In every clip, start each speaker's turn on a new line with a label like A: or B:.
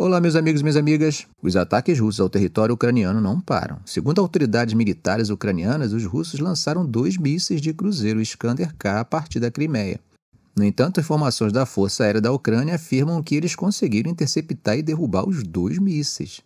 A: Olá, meus amigos e minhas amigas. Os ataques russos ao território ucraniano não param. Segundo autoridades militares ucranianas, os russos lançaram dois mísseis de cruzeiro Iskander-K a partir da Crimeia. No entanto, informações da Força Aérea da Ucrânia afirmam que eles conseguiram interceptar e derrubar os dois mísseis.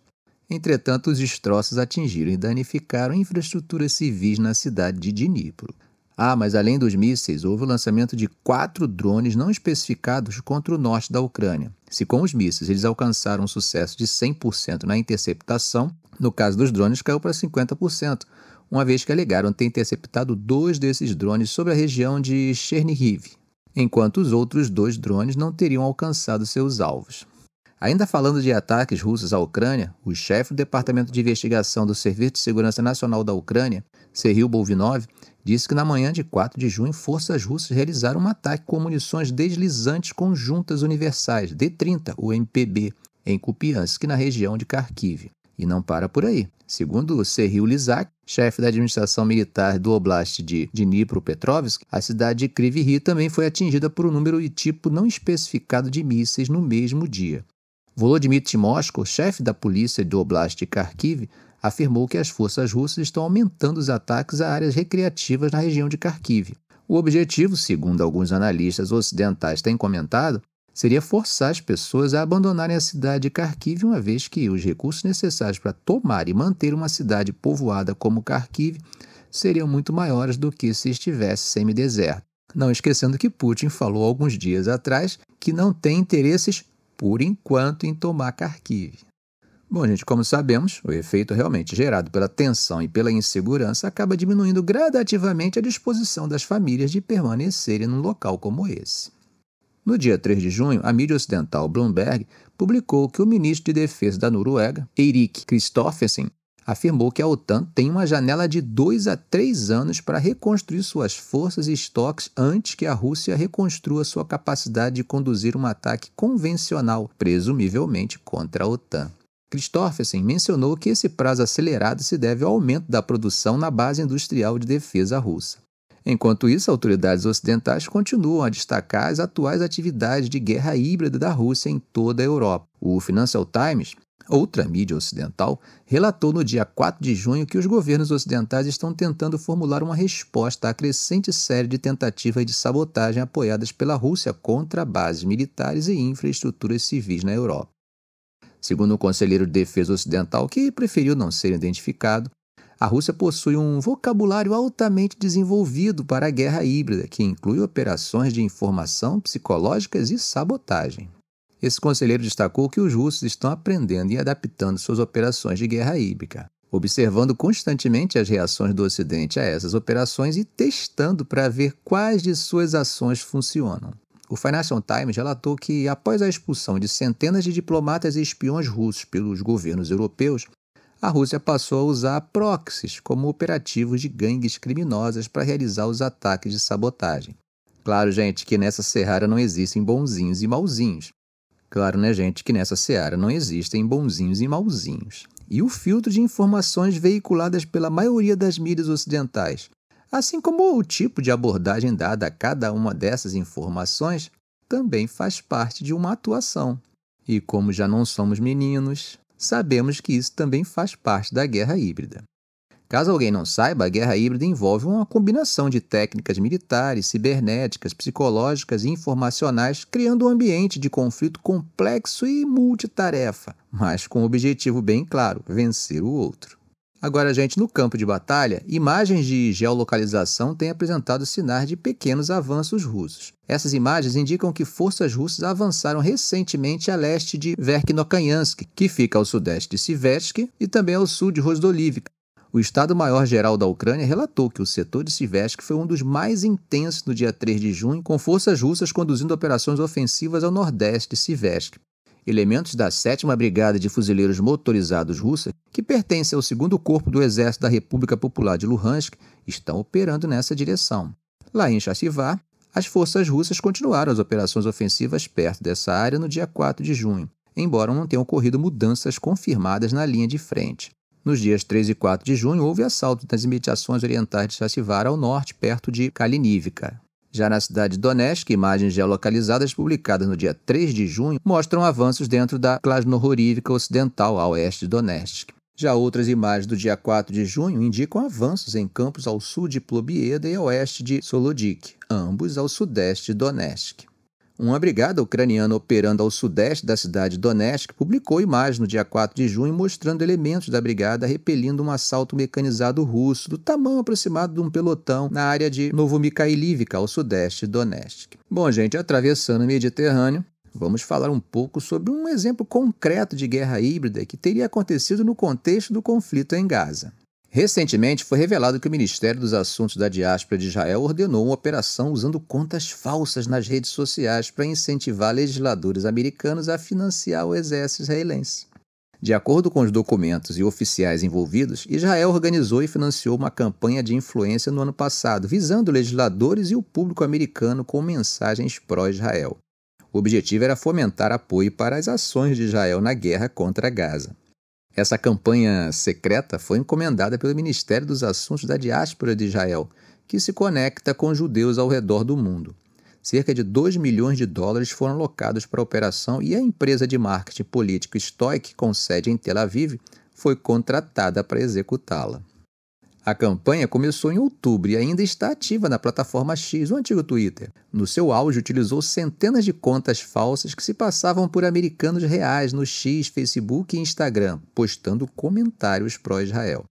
A: Entretanto, os destroços atingiram e danificaram infraestruturas civis na cidade de Dnipro. Ah, mas além dos mísseis, houve o lançamento de quatro drones não especificados contra o norte da Ucrânia. Se com os mísseis eles alcançaram um sucesso de 100% na interceptação, no caso dos drones caiu para 50%, uma vez que alegaram ter interceptado dois desses drones sobre a região de Chernihiv, enquanto os outros dois drones não teriam alcançado seus alvos. Ainda falando de ataques russos à Ucrânia, o chefe do Departamento de Investigação do Serviço de Segurança Nacional da Ucrânia, Serhiy Bolvinov, disse que na manhã de 4 de junho, forças russas realizaram um ataque com munições deslizantes conjuntas universais, D-30, o MPB, em Kupiansk, na região de Kharkiv. E não para por aí. Segundo Serril Lizak, chefe da administração militar do oblast de Dnipropetrovsk, a cidade de Kryvyi também foi atingida por um número e tipo não especificado de mísseis no mesmo dia. Volodymyr Timoshko, chefe da polícia do oblast de Kharkiv, afirmou que as forças russas estão aumentando os ataques a áreas recreativas na região de Kharkiv. O objetivo, segundo alguns analistas ocidentais têm comentado, seria forçar as pessoas a abandonarem a cidade de Kharkiv, uma vez que os recursos necessários para tomar e manter uma cidade povoada como Kharkiv seriam muito maiores do que se estivesse semi-deserto. Não esquecendo que Putin falou alguns dias atrás que não tem interesses, por enquanto, em tomar Kharkiv. Bom, gente, como sabemos, o efeito realmente gerado pela tensão e pela insegurança acaba diminuindo gradativamente a disposição das famílias de permanecerem num local como esse. No dia 3 de junho, a mídia ocidental Bloomberg publicou que o ministro de Defesa da Noruega, Eirik Kristoffersen, afirmou que a OTAN tem uma janela de dois a três anos para reconstruir suas forças e estoques antes que a Rússia reconstrua sua capacidade de conduzir um ataque convencional, presumivelmente contra a OTAN. Christoffersen assim, mencionou que esse prazo acelerado se deve ao aumento da produção na base industrial de defesa russa. Enquanto isso, autoridades ocidentais continuam a destacar as atuais atividades de guerra híbrida da Rússia em toda a Europa. O Financial Times, outra mídia ocidental, relatou no dia 4 de junho que os governos ocidentais estão tentando formular uma resposta à crescente série de tentativas de sabotagem apoiadas pela Rússia contra bases militares e infraestruturas civis na Europa. Segundo o conselheiro de defesa ocidental, que preferiu não ser identificado, a Rússia possui um vocabulário altamente desenvolvido para a guerra híbrida, que inclui operações de informação psicológicas e sabotagem. Esse conselheiro destacou que os russos estão aprendendo e adaptando suas operações de guerra híbrida, observando constantemente as reações do Ocidente a essas operações e testando para ver quais de suas ações funcionam. O Financial Times relatou que, após a expulsão de centenas de diplomatas e espiões russos pelos governos europeus, a Rússia passou a usar proxies como operativos de gangues criminosas para realizar os ataques de sabotagem. Claro, gente, que nessa seara não existem bonzinhos e mauzinhos. Claro, né, gente, que nessa seara não existem bonzinhos e mauzinhos. E o filtro de informações veiculadas pela maioria das mídias ocidentais, assim como o tipo de abordagem dada a cada uma dessas informações também faz parte de uma atuação. E como já não somos meninos, sabemos que isso também faz parte da guerra híbrida. Caso alguém não saiba, a guerra híbrida envolve uma combinação de técnicas militares, cibernéticas, psicológicas e informacionais, criando um ambiente de conflito complexo e multitarefa, mas com um objetivo bem claro: vencer o outro. Agora, gente, no campo de batalha, imagens de geolocalização têm apresentado sinais de pequenos avanços russos. Essas imagens indicam que forças russas avançaram recentemente a leste de Verkhnokhanyansk, que fica ao sudeste de Sivetsk e também ao sul de Rosdolivka. O Estado-Maior-Geral da Ucrânia relatou que o setor de Sivetsk foi um dos mais intensos no dia 3 de junho, com forças russas conduzindo operações ofensivas ao nordeste de Sivetsk elementos da 7 Brigada de Fuzileiros Motorizados Russa, que pertence ao segundo corpo do Exército da República Popular de Luhansk, estão operando nessa direção. Lá em Chassivar, as forças russas continuaram as operações ofensivas perto dessa área no dia 4 de junho, embora não tenham ocorrido mudanças confirmadas na linha de frente. Nos dias 3 e 4 de junho, houve assalto nas imediações orientais de Chassivar ao norte, perto de Kalinivka. Já na cidade de Donetsk, imagens geolocalizadas publicadas no dia 3 de junho mostram avanços dentro da Krasnohorívica Ocidental, a oeste de Donetsk. Já outras imagens do dia 4 de junho indicam avanços em campos ao sul de Plobieda e a oeste de Solodik, ambos ao sudeste de Donetsk. Uma brigada ucraniana operando ao sudeste da cidade de Donetsk publicou imagens no dia 4 de junho mostrando elementos da brigada repelindo um assalto mecanizado russo do tamanho aproximado de um pelotão na área de Novomikhailivka, ao sudeste de Donetsk. Bom, gente, atravessando o Mediterrâneo, vamos falar um pouco sobre um exemplo concreto de guerra híbrida que teria acontecido no contexto do conflito em Gaza. Recentemente foi revelado que o Ministério dos Assuntos da Diáspora de Israel ordenou uma operação usando contas falsas nas redes sociais para incentivar legisladores americanos a financiar o exército israelense. De acordo com os documentos e oficiais envolvidos, Israel organizou e financiou uma campanha de influência no ano passado, visando legisladores e o público americano com mensagens pró-Israel. O objetivo era fomentar apoio para as ações de Israel na guerra contra Gaza. Essa campanha secreta foi encomendada pelo Ministério dos Assuntos da Diáspora de Israel, que se conecta com judeus ao redor do mundo. Cerca de 2 milhões de dólares foram alocados para a operação e a empresa de marketing político Stoic, com sede em Tel Aviv, foi contratada para executá-la. A campanha começou em outubro e ainda está ativa na plataforma X, o antigo Twitter. No seu auge, utilizou centenas de contas falsas que se passavam por americanos reais no X, Facebook e Instagram, postando comentários pró-Israel.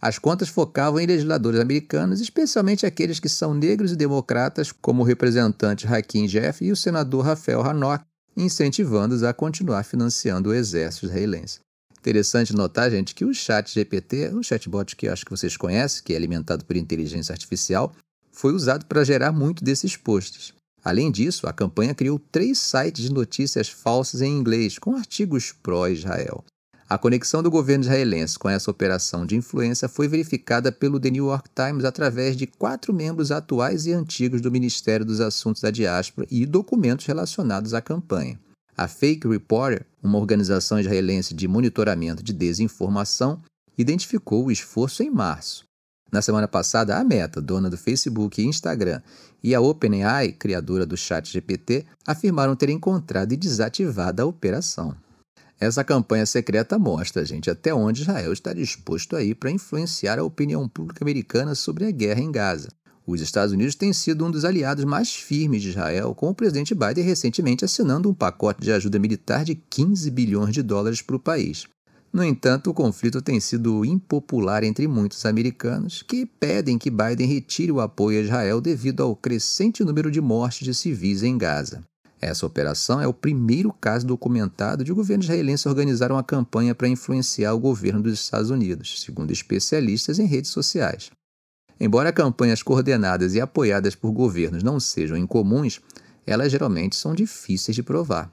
A: As contas focavam em legisladores americanos, especialmente aqueles que são negros e democratas, como o representante Hakim Jeff e o senador Rafael Hanok, incentivando-os a continuar financiando o exército israelense. Interessante notar, gente, que o chat GPT, um chatbot que acho que vocês conhecem, que é alimentado por inteligência artificial, foi usado para gerar muito desses posts. Além disso, a campanha criou três sites de notícias falsas em inglês, com artigos pró-Israel. A conexão do governo israelense com essa operação de influência foi verificada pelo The New York Times através de quatro membros atuais e antigos do Ministério dos Assuntos da Diáspora e documentos relacionados à campanha. A Fake Reporter, uma organização israelense de monitoramento de desinformação, identificou o esforço em março. Na semana passada, a Meta, dona do Facebook e Instagram, e a OpenAI, criadora do chat GPT, afirmaram ter encontrado e desativado a operação. Essa campanha secreta mostra, gente, até onde Israel está disposto a ir para influenciar a opinião pública americana sobre a guerra em Gaza. Os Estados Unidos têm sido um dos aliados mais firmes de Israel, com o presidente Biden recentemente assinando um pacote de ajuda militar de 15 bilhões de dólares para o país. No entanto, o conflito tem sido impopular entre muitos americanos, que pedem que Biden retire o apoio a Israel devido ao crescente número de mortes de civis em Gaza. Essa operação é o primeiro caso documentado de o governo israelense organizar uma campanha para influenciar o governo dos Estados Unidos, segundo especialistas em redes sociais. Embora campanhas coordenadas e apoiadas por governos não sejam incomuns, elas geralmente são difíceis de provar.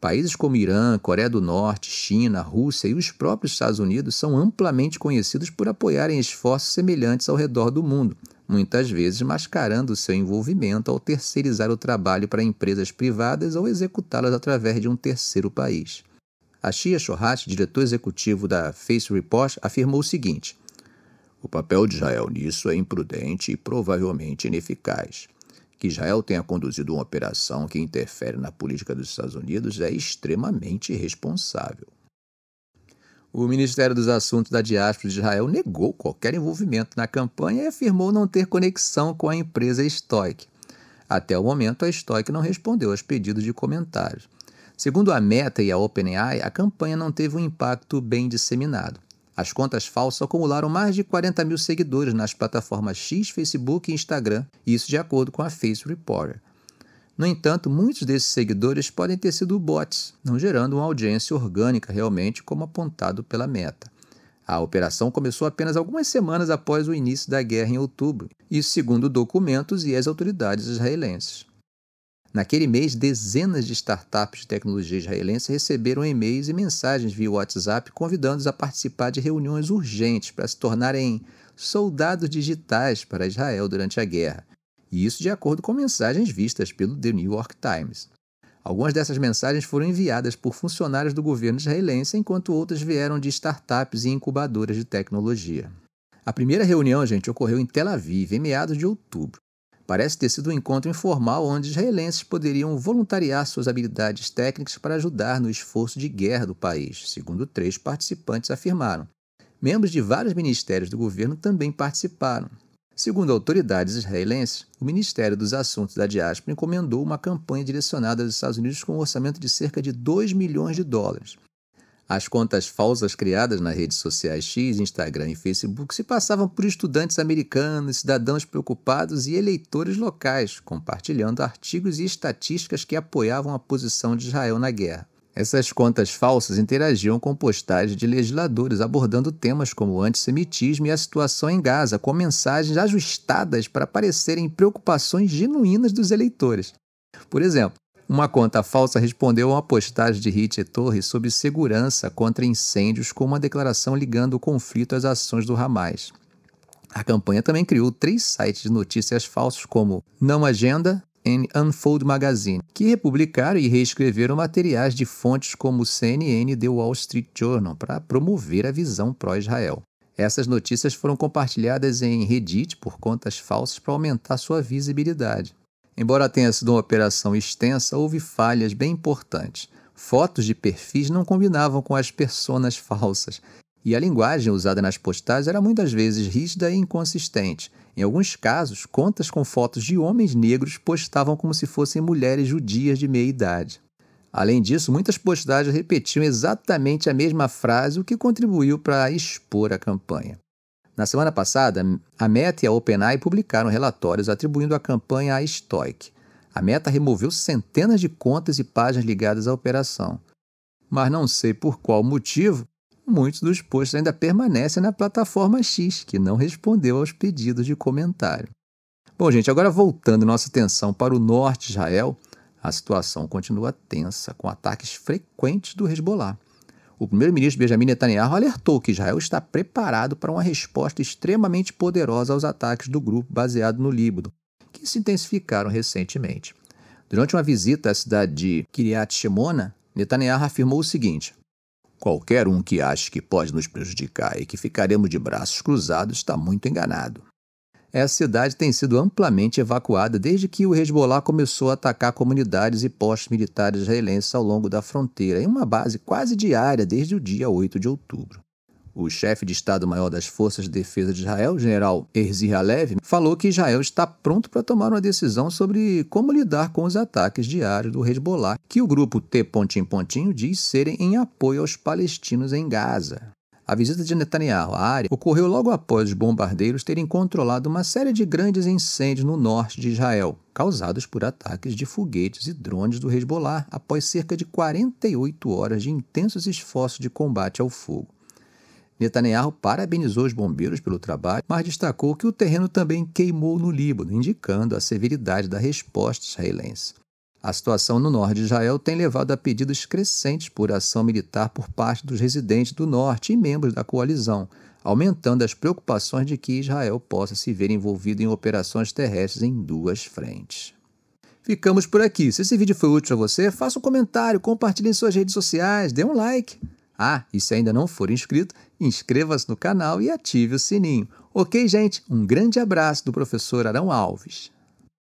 A: Países como Irã, Coreia do Norte, China, Rússia e os próprios Estados Unidos são amplamente conhecidos por apoiarem esforços semelhantes ao redor do mundo, muitas vezes mascarando seu envolvimento ao terceirizar o trabalho para empresas privadas ou executá-las através de um terceiro país. Achia Chorrat, diretor executivo da Face Report, afirmou o seguinte: o papel de Israel nisso é imprudente e provavelmente ineficaz. Que Israel tenha conduzido uma operação que interfere na política dos Estados Unidos é extremamente irresponsável. O Ministério dos Assuntos da Diáspora de Israel negou qualquer envolvimento na campanha e afirmou não ter conexão com a empresa Stoic. Até o momento, a Stoic não respondeu aos pedidos de comentários. Segundo a Meta e a OpenAI, a campanha não teve um impacto bem disseminado. As contas falsas acumularam mais de 40 mil seguidores nas plataformas X, Facebook e Instagram, isso de acordo com a Face Reporter. No entanto, muitos desses seguidores podem ter sido bots, não gerando uma audiência orgânica realmente, como apontado pela meta. A operação começou apenas algumas semanas após o início da guerra em outubro, isso segundo documentos e as autoridades israelenses. Naquele mês, dezenas de startups de tecnologia israelense receberam e-mails e mensagens via WhatsApp convidando-os a participar de reuniões urgentes para se tornarem soldados digitais para Israel durante a guerra. E isso de acordo com mensagens vistas pelo The New York Times. Algumas dessas mensagens foram enviadas por funcionários do governo israelense, enquanto outras vieram de startups e incubadoras de tecnologia. A primeira reunião, gente, ocorreu em Tel Aviv, em meados de outubro. Parece ter sido um encontro informal onde israelenses poderiam voluntariar suas habilidades técnicas para ajudar no esforço de guerra do país, segundo três participantes afirmaram. Membros de vários ministérios do governo também participaram. Segundo autoridades israelenses, o Ministério dos Assuntos da Diáspora encomendou uma campanha direcionada aos Estados Unidos com um orçamento de cerca de 2 milhões de dólares. As contas falsas criadas nas redes sociais X, Instagram e Facebook se passavam por estudantes americanos, cidadãos preocupados e eleitores locais, compartilhando artigos e estatísticas que apoiavam a posição de Israel na guerra. Essas contas falsas interagiam com postagens de legisladores abordando temas como o antissemitismo e a situação em Gaza, com mensagens ajustadas para parecerem preocupações genuínas dos eleitores. Por exemplo, uma conta falsa respondeu a uma postagem de Ritchie Torres sobre segurança contra incêndios com uma declaração ligando o conflito às ações do Hamas. A campanha também criou três sites de notícias falsos como Não Agenda e Unfold Magazine, que republicaram e reescreveram materiais de fontes como CNN e The Wall Street Journal para promover a visão pró-Israel. Essas notícias foram compartilhadas em Reddit por contas falsas para aumentar sua visibilidade. Embora tenha sido uma operação extensa, houve falhas bem importantes. Fotos de perfis não combinavam com as personas falsas, e a linguagem usada nas postagens era muitas vezes rígida e inconsistente. Em alguns casos, contas com fotos de homens negros postavam como se fossem mulheres judias de meia idade. Além disso, muitas postagens repetiam exatamente a mesma frase, o que contribuiu para expor a campanha. Na semana passada, a Meta e a OpenAI publicaram relatórios atribuindo a campanha à Stoic. A Meta removeu centenas de contas e páginas ligadas à operação. Mas não sei por qual motivo, muitos dos posts ainda permanecem na plataforma X, que não respondeu aos pedidos de comentário. Bom, gente, agora voltando nossa atenção para o norte de Israel, a situação continua tensa, com ataques frequentes do Hezbollah o primeiro-ministro Benjamin Netanyahu alertou que Israel está preparado para uma resposta extremamente poderosa aos ataques do grupo baseado no Líbano, que se intensificaram recentemente. Durante uma visita à cidade de Kiryat Shemona, Netanyahu afirmou o seguinte: Qualquer um que ache que pode nos prejudicar e que ficaremos de braços cruzados está muito enganado essa cidade tem sido amplamente evacuada desde que o Hezbollah começou a atacar comunidades e postos militares israelenses ao longo da fronteira, em uma base quase diária desde o dia 8 de outubro. O chefe de Estado-Maior das Forças de Defesa de Israel, general Erzi Halev, falou que Israel está pronto para tomar uma decisão sobre como lidar com os ataques diários do Hezbollah, que o grupo T Pontinho Pontinho diz serem em apoio aos palestinos em Gaza. A visita de Netanyahu à área ocorreu logo após os bombardeiros terem controlado uma série de grandes incêndios no norte de Israel, causados por ataques de foguetes e drones do Hezbollah após cerca de 48 horas de intensos esforços de combate ao fogo. Netanyahu parabenizou os bombeiros pelo trabalho, mas destacou que o terreno também queimou no Líbano, indicando a severidade da resposta israelense. A situação no norte de Israel tem levado a pedidos crescentes por ação militar por parte dos residentes do norte e membros da coalizão, aumentando as preocupações de que Israel possa se ver envolvido em operações terrestres em duas frentes. Ficamos por aqui. Se esse vídeo foi útil a você, faça um comentário, compartilhe em suas redes sociais, dê um like. Ah, e se ainda não for inscrito, inscreva-se no canal e ative o sininho. Ok, gente? Um grande abraço do professor Arão Alves.